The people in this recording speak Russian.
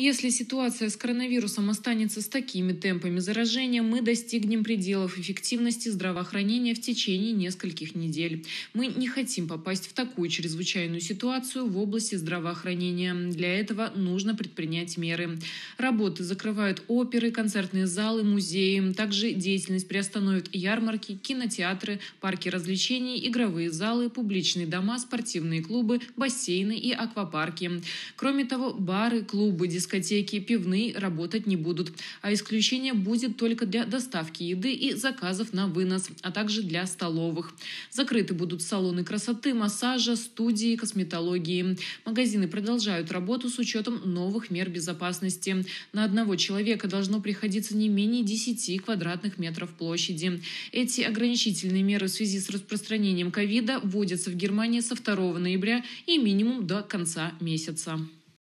Если ситуация с коронавирусом останется с такими темпами заражения, мы достигнем пределов эффективности здравоохранения в течение нескольких недель. Мы не хотим попасть в такую чрезвычайную ситуацию в области здравоохранения. Для этого нужно предпринять меры. Работы закрывают оперы, концертные залы, музеи. Также деятельность приостановят ярмарки, кинотеатры, парки развлечений, игровые залы, публичные дома, спортивные клубы, бассейны и аквапарки. Кроме того, бары, клубы, дискотеки дискотеки, пивные работать не будут, а исключение будет только для доставки еды и заказов на вынос, а также для столовых. Закрыты будут салоны красоты, массажа, студии, косметологии. Магазины продолжают работу с учетом новых мер безопасности. На одного человека должно приходиться не менее 10 квадратных метров площади. Эти ограничительные меры в связи с распространением ковида вводятся в Германии со 2 ноября и минимум до конца месяца.